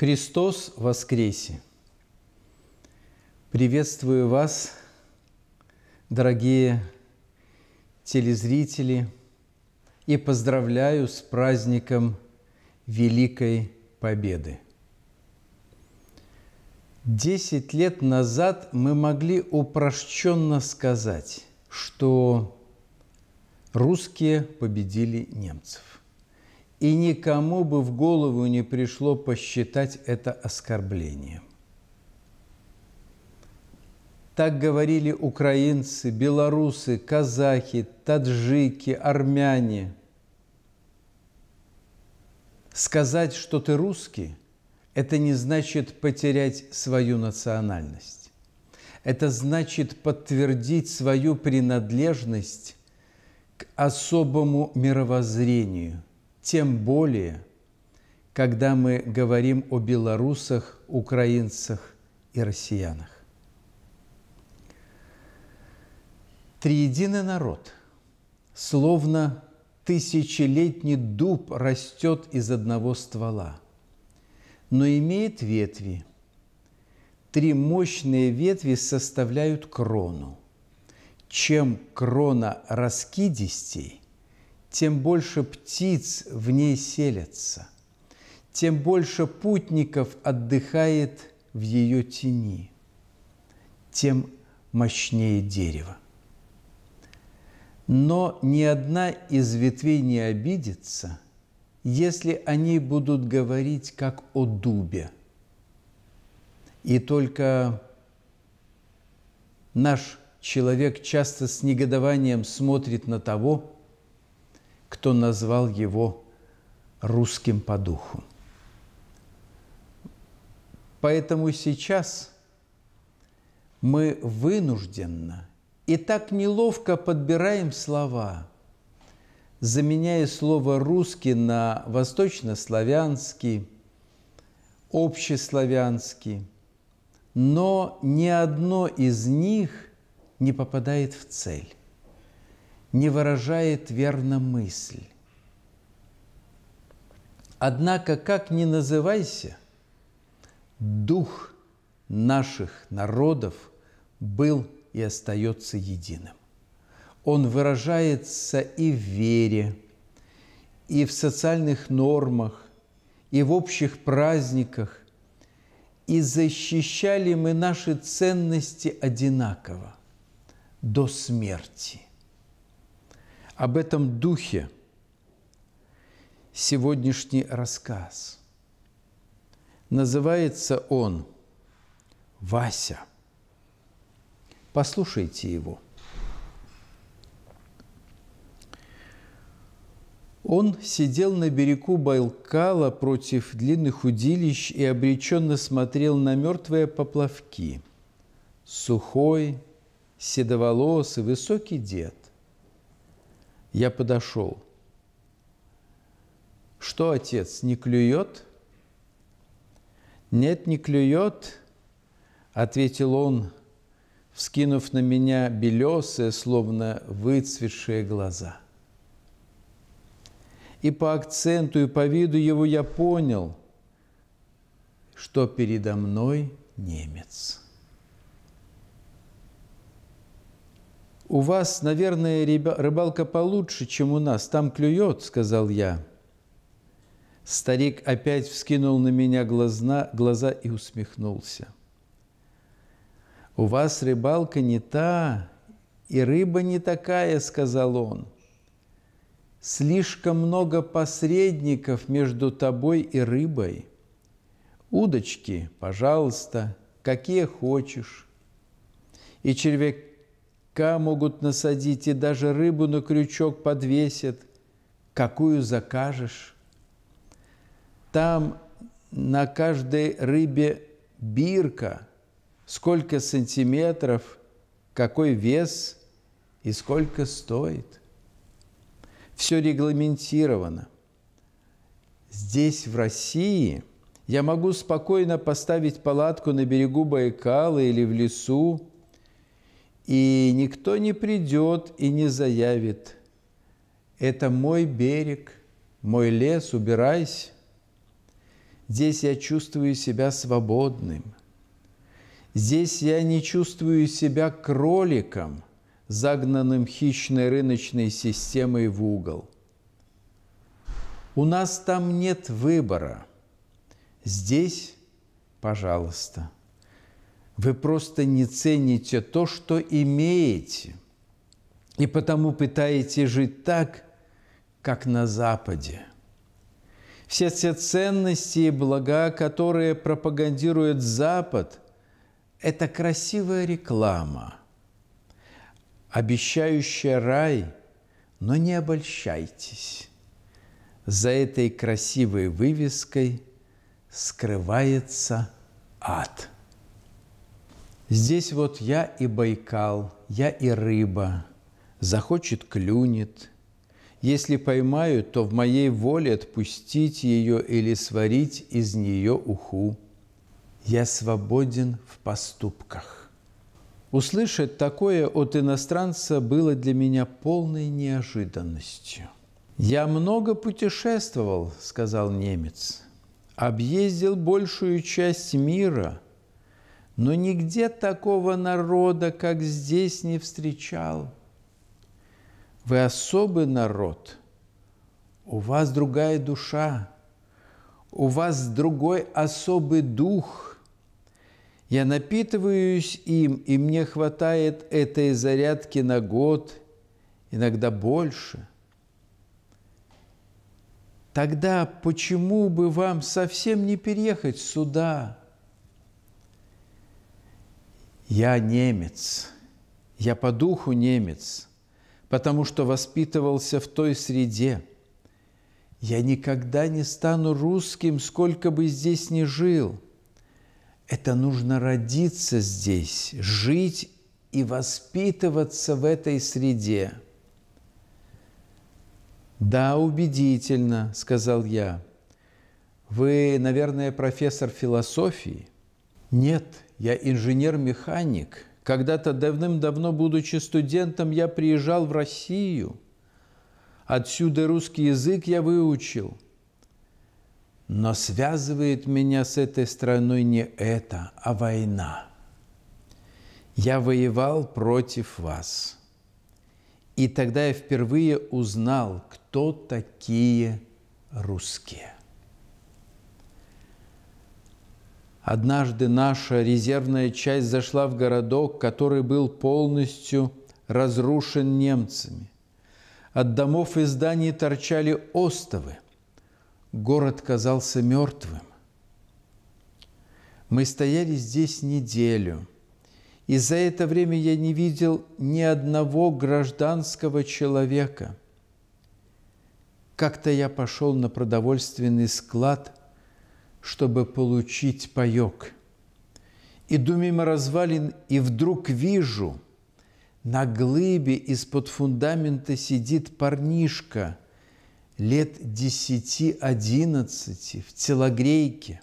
Христос воскресе! Приветствую вас, дорогие телезрители, и поздравляю с праздником Великой Победы. Десять лет назад мы могли упрощенно сказать, что русские победили немцев – и никому бы в голову не пришло посчитать это оскорблением. Так говорили украинцы, белорусы, казахи, таджики, армяне. Сказать, что ты русский, это не значит потерять свою национальность. Это значит подтвердить свою принадлежность к особому мировоззрению – тем более, когда мы говорим о белорусах, украинцах и россиянах. Триединый народ, словно тысячелетний дуб растет из одного ствола, но имеет ветви. Три мощные ветви составляют крону. Чем крона раскидистей, тем больше птиц в ней селятся, тем больше путников отдыхает в ее тени, тем мощнее дерево. Но ни одна из ветвей не обидится, если они будут говорить как о дубе. И только наш человек часто с негодованием смотрит на того, кто назвал его русским по духу. Поэтому сейчас мы вынужденно и так неловко подбираем слова, заменяя слово «русский» на восточнославянский, общеславянский, но ни одно из них не попадает в цель не выражает верно мысль. Однако, как ни называйся, дух наших народов был и остается единым. Он выражается и в вере, и в социальных нормах, и в общих праздниках, и защищали мы наши ценности одинаково до смерти – об этом духе сегодняшний рассказ. Называется он «Вася». Послушайте его. Он сидел на берегу Байкала против длинных удилищ и обреченно смотрел на мертвые поплавки. Сухой, седоволосый, высокий дед. Я подошел. Что отец, не клюет? Нет, не клюет, ответил он, вскинув на меня белесые, словно выцветшие глаза. И по акценту, и по виду его я понял, что передо мной немец. «У вас, наверное, рыбалка получше, чем у нас. Там клюет», — сказал я. Старик опять вскинул на меня глазна, глаза и усмехнулся. «У вас рыбалка не та, и рыба не такая», — сказал он. «Слишком много посредников между тобой и рыбой. Удочки, пожалуйста, какие хочешь». И червяк Ка могут насадить и даже рыбу на крючок подвесят, какую закажешь. Там на каждой рыбе бирка, сколько сантиметров, какой вес и сколько стоит. Все регламентировано. Здесь, в России, я могу спокойно поставить палатку на берегу Байкала или в лесу, и никто не придет и не заявит, это мой берег, мой лес, убирайся. Здесь я чувствую себя свободным. Здесь я не чувствую себя кроликом, загнанным хищной рыночной системой в угол. У нас там нет выбора. Здесь, пожалуйста вы просто не цените то, что имеете, и потому пытаетесь жить так, как на Западе. Все те ценности и блага, которые пропагандирует Запад, это красивая реклама, обещающая рай, но не обольщайтесь. За этой красивой вывеской скрывается ад – Здесь вот я и Байкал, я и рыба. Захочет – клюнет. Если поймаю, то в моей воле отпустить ее или сварить из нее уху. Я свободен в поступках. Услышать такое от иностранца было для меня полной неожиданностью. «Я много путешествовал», – сказал немец. «Объездил большую часть мира – но нигде такого народа, как здесь, не встречал. Вы особый народ, у вас другая душа, у вас другой особый дух. Я напитываюсь им, и мне хватает этой зарядки на год, иногда больше. Тогда почему бы вам совсем не переехать сюда, я немец, я по духу немец, потому что воспитывался в той среде. Я никогда не стану русским, сколько бы здесь ни жил. Это нужно родиться здесь, жить и воспитываться в этой среде. «Да, убедительно», — сказал я. «Вы, наверное, профессор философии?» Нет, я инженер-механик. Когда-то давным-давно, будучи студентом, я приезжал в Россию. Отсюда русский язык я выучил. Но связывает меня с этой страной не это, а война. Я воевал против вас. И тогда я впервые узнал, кто такие русские. Однажды наша резервная часть зашла в городок, который был полностью разрушен немцами. От домов и зданий торчали остовы. Город казался мертвым. Мы стояли здесь неделю, и за это время я не видел ни одного гражданского человека. Как-то я пошел на продовольственный склад – чтобы получить паёк. Иду мимо развалин и вдруг вижу, на глыбе из-под фундамента сидит парнишка лет десяти-одиннадцати в телогрейке,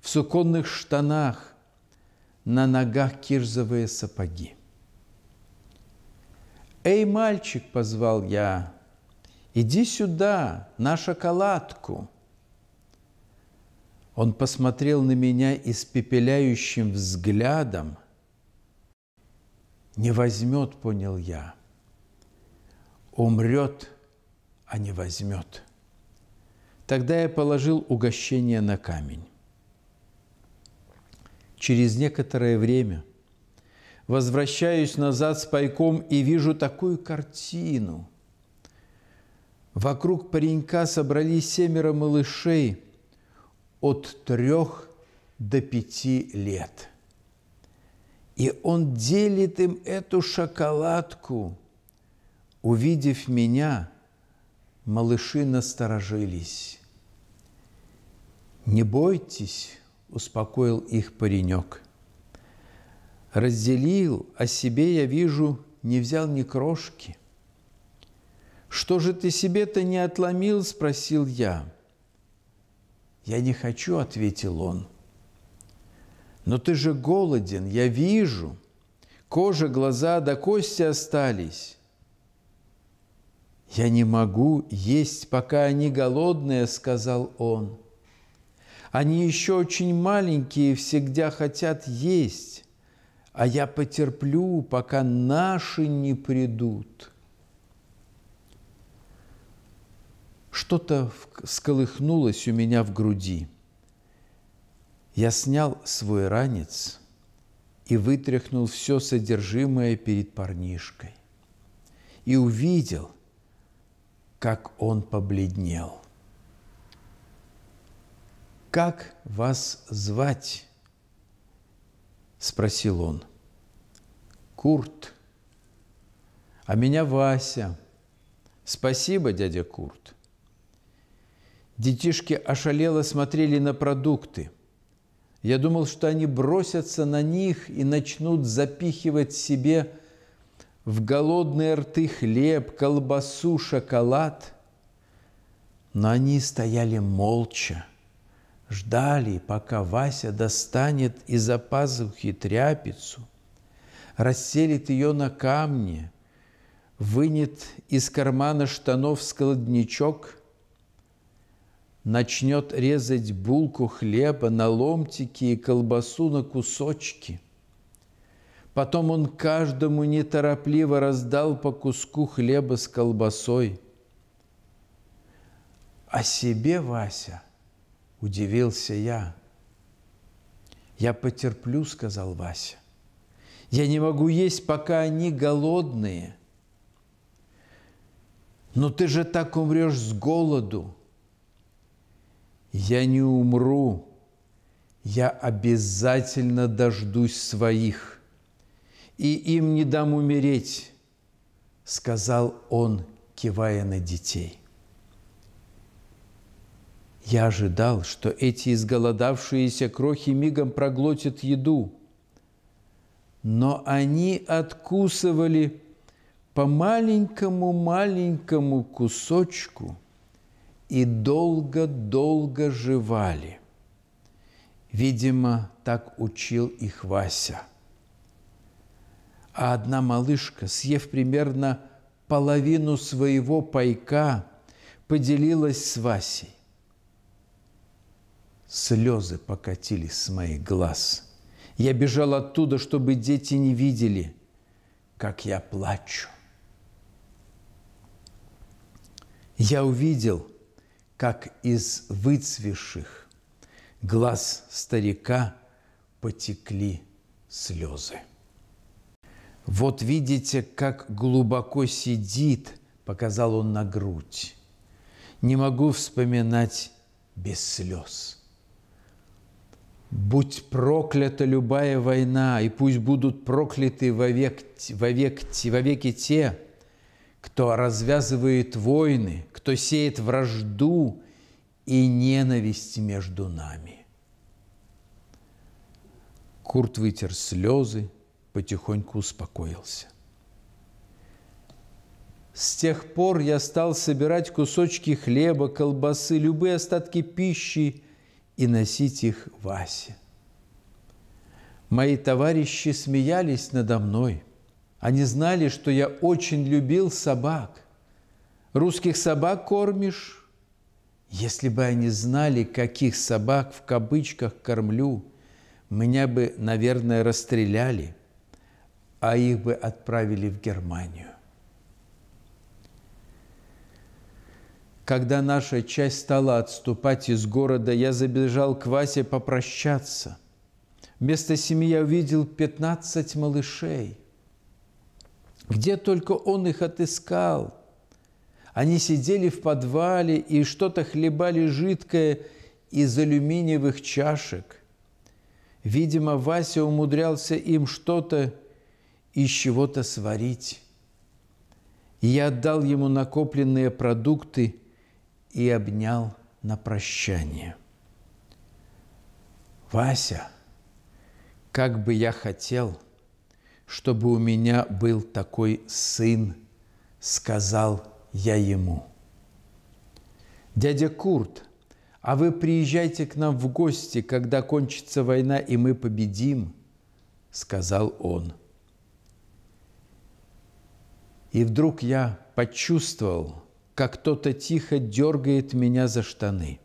в суконных штанах, на ногах кирзовые сапоги. «Эй, мальчик!» – позвал я. «Иди сюда, на шоколадку!» Он посмотрел на меня испепеляющим взглядом. Не возьмет, понял я. Умрет, а не возьмет. Тогда я положил угощение на камень. Через некоторое время возвращаюсь назад с пайком и вижу такую картину. Вокруг паренька собрались семеро малышей – от трех до пяти лет. И он делит им эту шоколадку. Увидев меня, малыши насторожились. «Не бойтесь», – успокоил их паренек. «Разделил, а себе, я вижу, не взял ни крошки». «Что же ты себе-то не отломил?» – спросил я. «Я не хочу», — ответил он. «Но ты же голоден, я вижу. Кожа, глаза до да кости остались». «Я не могу есть, пока они голодные», — сказал он. «Они еще очень маленькие и всегда хотят есть, а я потерплю, пока наши не придут». что-то сколыхнулось у меня в груди. Я снял свой ранец и вытряхнул все содержимое перед парнишкой и увидел, как он побледнел. «Как вас звать?» – спросил он. «Курт». «А меня Вася». «Спасибо, дядя Курт». Детишки ошалело смотрели на продукты. Я думал, что они бросятся на них и начнут запихивать себе в голодные рты хлеб, колбасу, шоколад. Но они стояли молча, ждали, пока Вася достанет из-за пазухи тряпицу, расселит ее на камне, вынет из кармана штанов складничок – начнет резать булку хлеба на ломтики и колбасу на кусочки. Потом он каждому неторопливо раздал по куску хлеба с колбасой. а себе, Вася, удивился я. Я потерплю, сказал Вася. Я не могу есть, пока они голодные. Но ты же так умрешь с голоду. Я не умру, я обязательно дождусь своих, и им не дам умереть, сказал он, кивая на детей. Я ожидал, что эти изголодавшиеся крохи мигом проглотят еду, но они откусывали по маленькому-маленькому кусочку – и долго-долго жевали. Видимо, так учил их Вася. А одна малышка, съев примерно половину своего пайка, поделилась с Васей. Слезы покатились с моих глаз. Я бежал оттуда, чтобы дети не видели, как я плачу. Я увидел – как из выцвевших глаз старика потекли слезы. «Вот видите, как глубоко сидит», – показал он на грудь. «Не могу вспоминать без слез». Будь проклята любая война, и пусть будут прокляты вовек, вовек, вовеки те, кто развязывает войны, кто сеет вражду и ненависть между нами. Курт вытер слезы, потихоньку успокоился. С тех пор я стал собирать кусочки хлеба, колбасы, любые остатки пищи и носить их Васе. Мои товарищи смеялись надо мной – они знали, что я очень любил собак. Русских собак кормишь? Если бы они знали, каких собак в кабычках кормлю, меня бы, наверное, расстреляли, а их бы отправили в Германию. Когда наша часть стала отступать из города, я забежал к Васе попрощаться. Вместо семьи я увидел 15 малышей – где только он их отыскал. Они сидели в подвале и что-то хлебали жидкое из алюминиевых чашек. Видимо, Вася умудрялся им что-то из чего-то сварить. я отдал ему накопленные продукты и обнял на прощание. Вася, как бы я хотел – чтобы у меня был такой сын, сказал я ему. Дядя Курт, а вы приезжайте к нам в гости, когда кончится война, и мы победим, сказал он. И вдруг я почувствовал, как кто-то тихо дергает меня за штаны.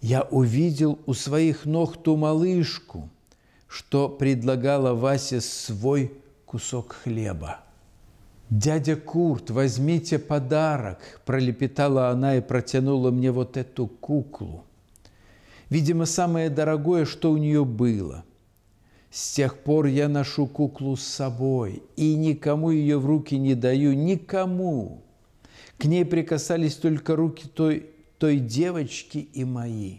Я увидел у своих ног ту малышку – что предлагала Васе свой кусок хлеба. «Дядя Курт, возьмите подарок!» – пролепетала она и протянула мне вот эту куклу. Видимо, самое дорогое, что у нее было. С тех пор я ношу куклу с собой и никому ее в руки не даю, никому. К ней прикасались только руки той, той девочки и мои.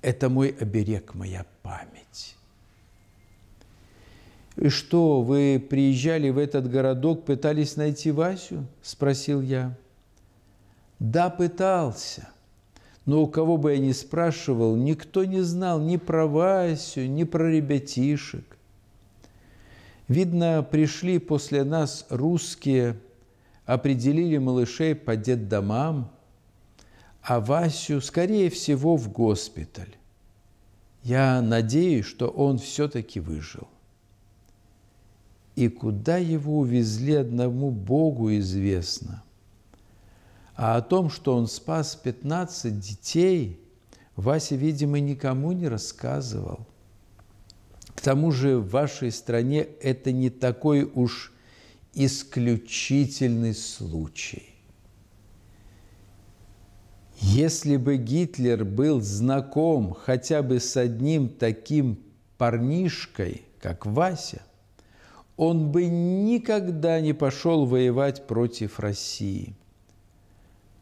Это мой оберег, моя память. «И что, вы приезжали в этот городок, пытались найти Васю?» – спросил я. «Да, пытался. Но у кого бы я ни спрашивал, никто не знал ни про Васю, ни про ребятишек. Видно, пришли после нас русские, определили малышей по детдомам, а Васю, скорее всего, в госпиталь. Я надеюсь, что он все-таки выжил. И куда его увезли, одному Богу известно. А о том, что он спас 15 детей, Вася, видимо, никому не рассказывал. К тому же в вашей стране это не такой уж исключительный случай. Если бы Гитлер был знаком хотя бы с одним таким парнишкой, как Вася, он бы никогда не пошел воевать против России.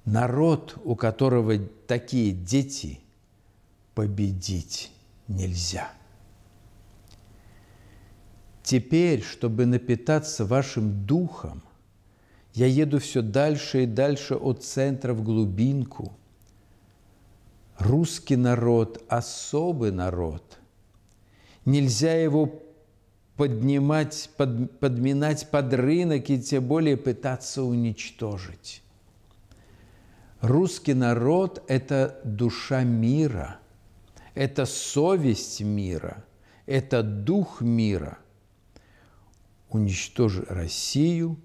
Народ, у которого такие дети, победить нельзя. Теперь, чтобы напитаться вашим духом, я еду все дальше и дальше от центра в глубинку – Русский народ – особый народ. Нельзя его поднимать, под, подминать под рынок и тем более пытаться уничтожить. Русский народ – это душа мира, это совесть мира, это дух мира. Уничтожи Россию,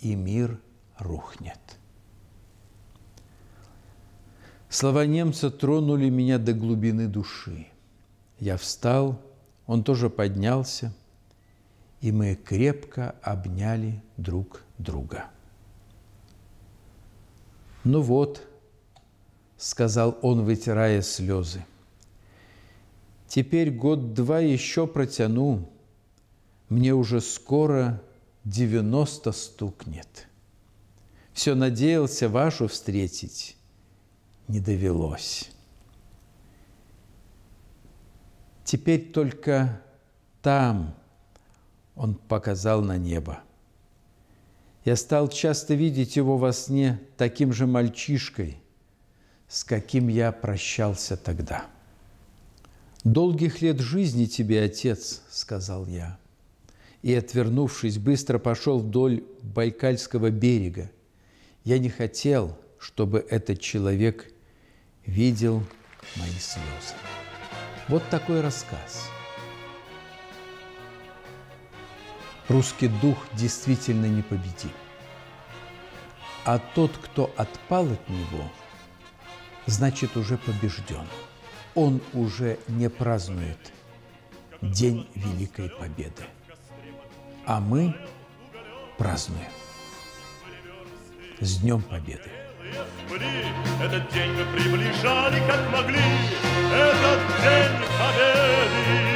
и мир рухнет. Слова немца тронули меня до глубины души. Я встал, он тоже поднялся, и мы крепко обняли друг друга. «Ну вот», — сказал он, вытирая слезы, — «теперь год-два еще протяну, мне уже скоро девяносто стукнет. Все надеялся вашу встретить, не довелось. Теперь только там он показал на небо. Я стал часто видеть его во сне таким же мальчишкой, с каким я прощался тогда. «Долгих лет жизни тебе, отец», — сказал я. И, отвернувшись, быстро пошел вдоль Байкальского берега. Я не хотел, чтобы этот человек видел мои слезы. Вот такой рассказ. Русский дух действительно непобедим. А тот, кто отпал от него, значит уже побежден. Он уже не празднует День Великой Победы. А мы празднуем. С Днем Победы! были, этот день мы приближали, как могли, этот день победы.